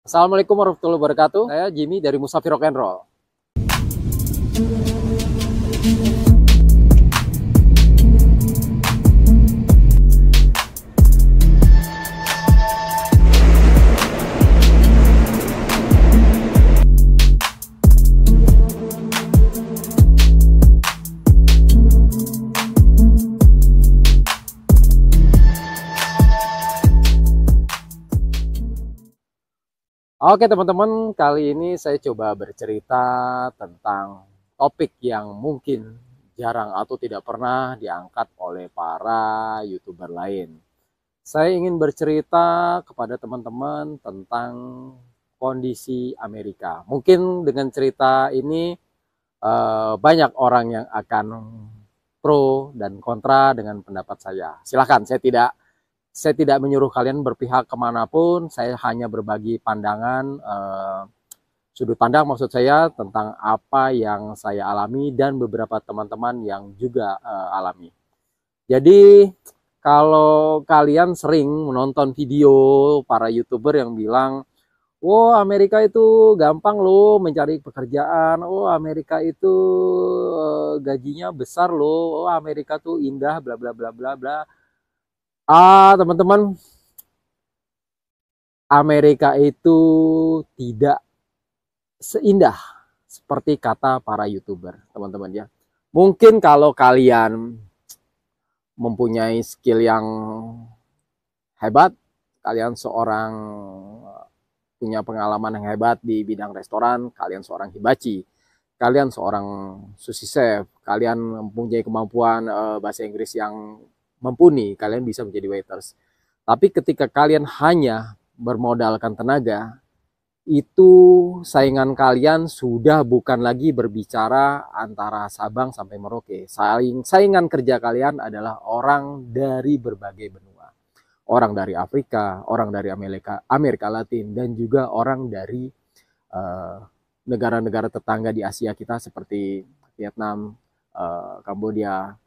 Assalamualaikum warahmatullahi wabarakatuh. Saya Jimmy dari Musafir Rock and Roll. Oke teman-teman, kali ini saya coba bercerita tentang topik yang mungkin jarang atau tidak pernah diangkat oleh para youtuber lain. Saya ingin bercerita kepada teman-teman tentang kondisi Amerika. Mungkin dengan cerita ini eh, banyak orang yang akan pro dan kontra dengan pendapat saya. Silahkan, saya tidak saya tidak menyuruh kalian berpihak kemanapun, saya hanya berbagi pandangan, eh, sudut pandang maksud saya tentang apa yang saya alami dan beberapa teman-teman yang juga eh, alami. Jadi kalau kalian sering menonton video para youtuber yang bilang, Wow, Amerika itu gampang loh mencari pekerjaan. Oh, Amerika itu eh, gajinya besar loh. Oh, Amerika tuh indah, bla bla bla bla bla ah teman-teman Amerika itu tidak seindah seperti kata para youtuber teman-teman ya mungkin kalau kalian mempunyai skill yang hebat kalian seorang punya pengalaman yang hebat di bidang restoran kalian seorang hibachi kalian seorang sushi chef kalian mempunyai kemampuan eh, bahasa Inggris yang mumpuni, kalian bisa menjadi waiters. Tapi ketika kalian hanya bermodalkan tenaga, itu saingan kalian sudah bukan lagi berbicara antara Sabang sampai Merauke. Saing, saingan kerja kalian adalah orang dari berbagai benua. Orang dari Afrika, orang dari Amerika, Amerika Latin, dan juga orang dari eh, negara-negara uh, tetangga di Asia kita seperti Vietnam, uh, eh, Kamboja,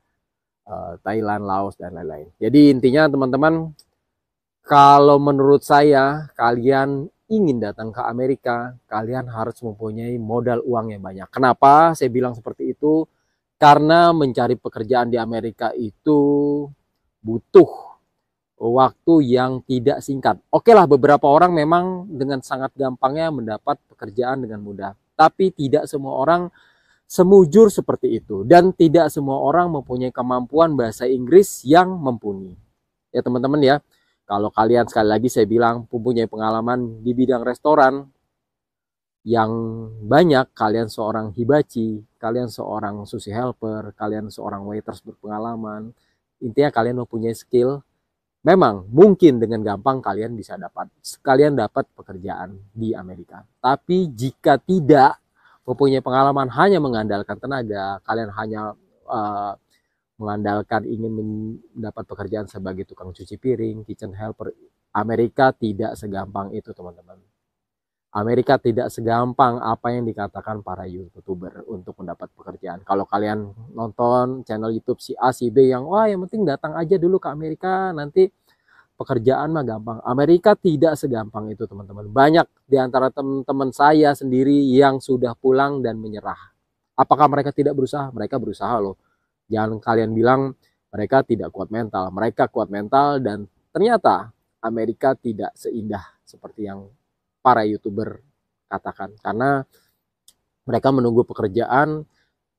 Eh, Thailand, Laos dan lain-lain. Jadi intinya teman-teman kalau menurut saya kalian ingin datang ke Amerika, kalian harus mempunyai modal uang yang banyak. Kenapa saya bilang seperti itu? Karena mencari pekerjaan di Amerika itu butuh waktu yang tidak singkat. Oke lah, beberapa orang memang dengan sangat gampangnya mendapat pekerjaan dengan mudah. Tapi tidak semua orang semujur seperti itu dan tidak semua orang mempunyai kemampuan bahasa Inggris yang mumpuni. Ya teman-teman ya, kalau kalian sekali lagi saya bilang mempunyai pengalaman di bidang restoran yang banyak, kalian seorang hibachi, kalian seorang sushi helper, kalian seorang waiters berpengalaman, intinya kalian mempunyai skill Memang mungkin dengan gampang kalian bisa dapat sekalian dapat pekerjaan di Amerika. Tapi jika tidak mempunyai pengalaman hanya mengandalkan tenaga, kalian hanya uh, mengandalkan ingin mendapat pekerjaan sebagai tukang cuci piring, kitchen helper, Amerika tidak segampang itu teman-teman. Amerika tidak segampang apa yang dikatakan para youtuber untuk mendapat pekerjaan. Kalau kalian nonton channel YouTube si A si B yang wah yang penting datang aja dulu ke Amerika nanti pekerjaan mah gampang. Amerika tidak segampang itu, teman-teman. Banyak di antara teman-teman saya sendiri yang sudah pulang dan menyerah. Apakah mereka tidak berusaha? Mereka berusaha loh. Jangan kalian bilang mereka tidak kuat mental. Mereka kuat mental dan ternyata Amerika tidak seindah seperti yang para YouTuber katakan. Karena mereka menunggu pekerjaan,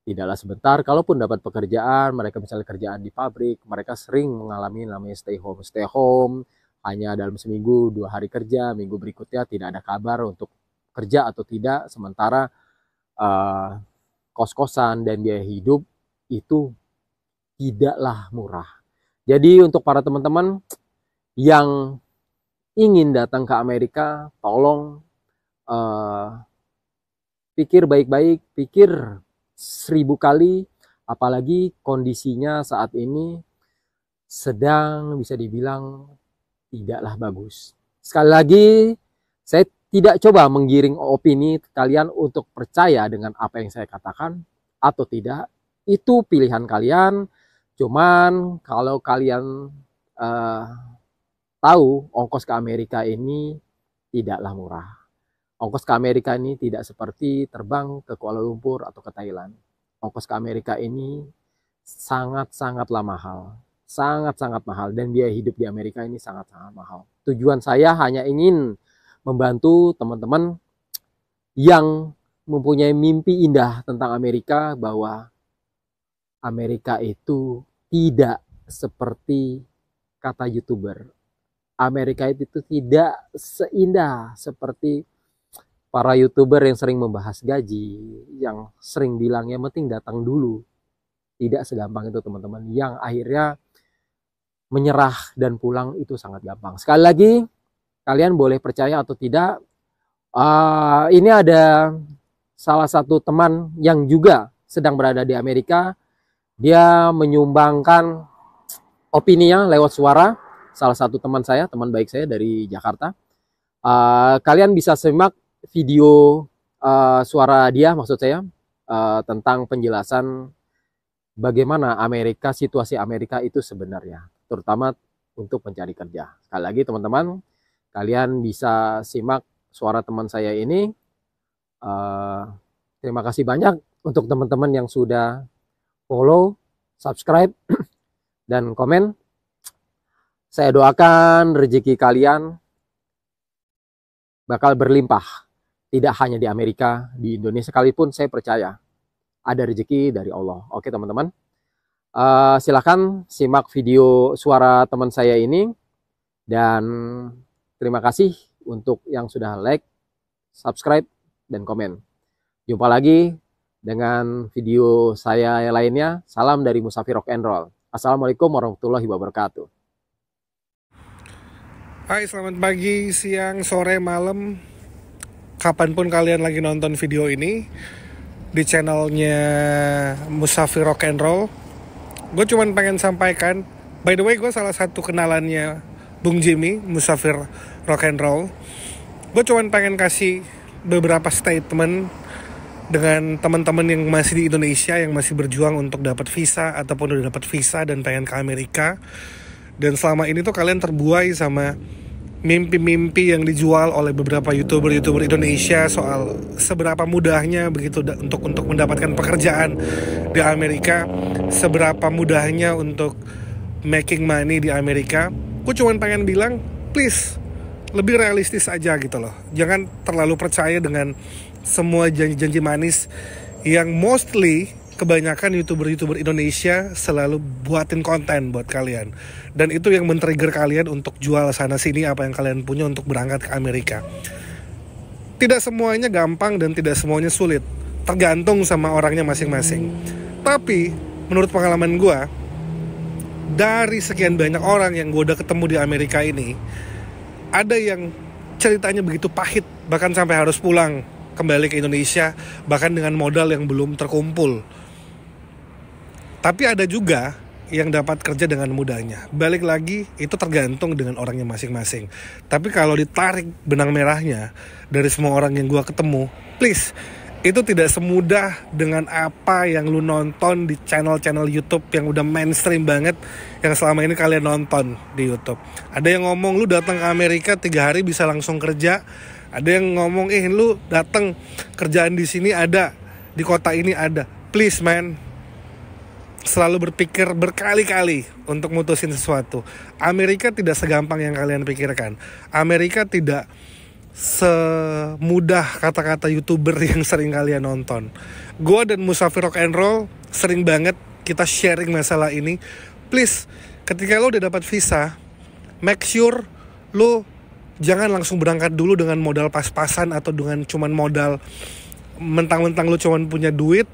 tidaklah sebentar. Kalaupun dapat pekerjaan, mereka misalnya kerjaan di pabrik, mereka sering mengalami namanya stay home, stay home hanya dalam seminggu dua hari kerja, minggu berikutnya tidak ada kabar untuk kerja atau tidak. Sementara uh, kos-kosan dan biaya hidup itu tidaklah murah. Jadi untuk para teman-teman yang ingin datang ke Amerika, tolong uh, pikir baik-baik, pikir seribu kali apalagi kondisinya saat ini sedang bisa dibilang tidaklah bagus. Sekali lagi saya tidak coba menggiring opini kalian untuk percaya dengan apa yang saya katakan atau tidak. Itu pilihan kalian. Cuman kalau kalian uh, tahu ongkos ke Amerika ini tidaklah murah. Ongkos ke Amerika ini tidak seperti terbang ke Kuala Lumpur atau ke Thailand. Ongkos ke Amerika ini sangat-sangatlah mahal. Sangat-sangat mahal dan biaya hidup di Amerika ini sangat-sangat mahal. Tujuan saya hanya ingin membantu teman-teman yang mempunyai mimpi indah tentang Amerika bahwa Amerika itu tidak seperti kata youtuber. Amerika itu tidak seindah seperti para youtuber yang sering membahas gaji, yang sering bilang yang penting datang dulu. Tidak segampang itu teman-teman. Yang akhirnya menyerah dan pulang itu sangat gampang. Sekali lagi, kalian boleh percaya atau tidak, uh, ini ada salah satu teman yang juga sedang berada di Amerika. Dia menyumbangkan opini opininya lewat suara. Salah satu teman saya, teman baik saya dari Jakarta. Uh, kalian bisa simak video uh, suara dia maksud saya uh, tentang penjelasan bagaimana Amerika situasi Amerika itu sebenarnya terutama untuk mencari kerja. Sekali lagi teman-teman, kalian bisa simak suara teman saya ini. Uh, terima kasih banyak untuk teman-teman yang sudah follow, subscribe, dan komen. Saya doakan rezeki kalian bakal berlimpah. Tidak hanya di Amerika, di Indonesia sekalipun saya percaya ada rezeki dari Allah. Oke teman-teman, uh, eh, silahkan simak video suara teman saya ini. Dan terima kasih untuk yang sudah like, subscribe, dan komen. Jumpa lagi dengan video saya yang lainnya. Salam dari Musafir Rock and Roll. Assalamualaikum warahmatullahi wabarakatuh. Hai, selamat pagi, siang, sore, malam kapanpun kalian lagi nonton video ini di channelnya Musafir Rock and Roll. Gue cuman pengen sampaikan, by the way gue salah satu kenalannya Bung Jimmy, Musafir Rock and Roll. Gue cuman pengen kasih beberapa statement dengan teman-teman yang masih di Indonesia yang masih berjuang untuk dapat visa ataupun udah dapat visa dan pengen ke Amerika. Dan selama ini tuh kalian terbuai sama mimpi-mimpi yang dijual oleh beberapa youtuber-youtuber Indonesia soal seberapa mudahnya begitu untuk untuk mendapatkan pekerjaan di Amerika, seberapa mudahnya untuk making money di Amerika. Aku cuma pengen bilang, please lebih realistis aja gitu loh. Jangan terlalu percaya dengan semua janji-janji manis yang mostly kebanyakan youtuber-youtuber Indonesia selalu buatin konten buat kalian dan itu yang men-trigger kalian untuk jual sana sini apa yang kalian punya untuk berangkat ke Amerika tidak semuanya gampang dan tidak semuanya sulit tergantung sama orangnya masing-masing tapi menurut pengalaman gue dari sekian banyak orang yang gue udah ketemu di Amerika ini ada yang ceritanya begitu pahit bahkan sampai harus pulang kembali ke Indonesia bahkan dengan modal yang belum terkumpul. Tapi ada juga yang dapat kerja dengan mudahnya. Balik lagi itu tergantung dengan orangnya masing-masing. Tapi kalau ditarik benang merahnya dari semua orang yang gua ketemu, please itu tidak semudah dengan apa yang lu nonton di channel-channel YouTube yang udah mainstream banget yang selama ini kalian nonton di YouTube. Ada yang ngomong lu datang ke Amerika tiga hari bisa langsung kerja, ada yang ngomong, "Eh, lu datang kerjaan di sini ada, di kota ini ada." Please, man. Selalu berpikir berkali-kali untuk mutusin sesuatu. Amerika tidak segampang yang kalian pikirkan. Amerika tidak semudah kata-kata youtuber yang sering kalian nonton. Gua dan Musafir Rock and Roll sering banget kita sharing masalah ini. Please, ketika lo udah dapat visa, make sure lo jangan langsung berangkat dulu dengan modal pas-pasan atau dengan cuman modal mentang-mentang lu cuman punya duit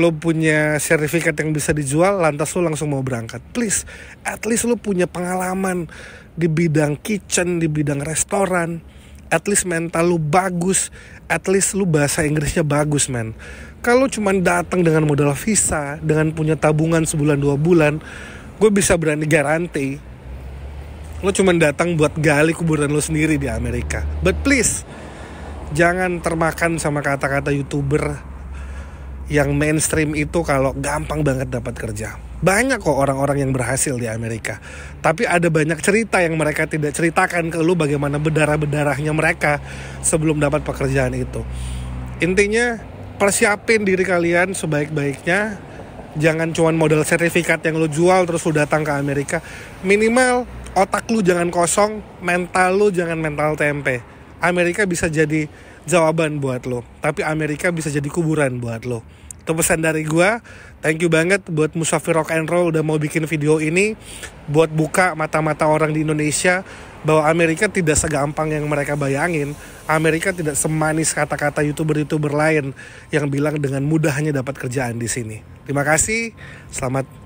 lo punya sertifikat yang bisa dijual lantas lo langsung mau berangkat please at least lo punya pengalaman di bidang kitchen di bidang restoran at least mental lu bagus at least lu bahasa Inggrisnya bagus man kalau cuman datang dengan modal visa dengan punya tabungan sebulan dua bulan gue bisa berani garanti lo cuma datang buat gali kuburan lo sendiri di Amerika but please jangan termakan sama kata-kata youtuber yang mainstream itu kalau gampang banget dapat kerja banyak kok orang-orang yang berhasil di Amerika tapi ada banyak cerita yang mereka tidak ceritakan ke lu bagaimana berdarah-bedarahnya mereka sebelum dapat pekerjaan itu intinya persiapin diri kalian sebaik-baiknya jangan cuma modal sertifikat yang lo jual terus lo datang ke Amerika minimal otak lu jangan kosong, mental lu jangan mental tempe. Amerika bisa jadi jawaban buat lo, tapi Amerika bisa jadi kuburan buat lo. Itu pesan dari gue. Thank you banget buat Musafir Rock and Roll udah mau bikin video ini buat buka mata-mata orang di Indonesia bahwa Amerika tidak segampang yang mereka bayangin. Amerika tidak semanis kata-kata youtuber-youtuber lain yang bilang dengan mudah hanya dapat kerjaan di sini. Terima kasih. Selamat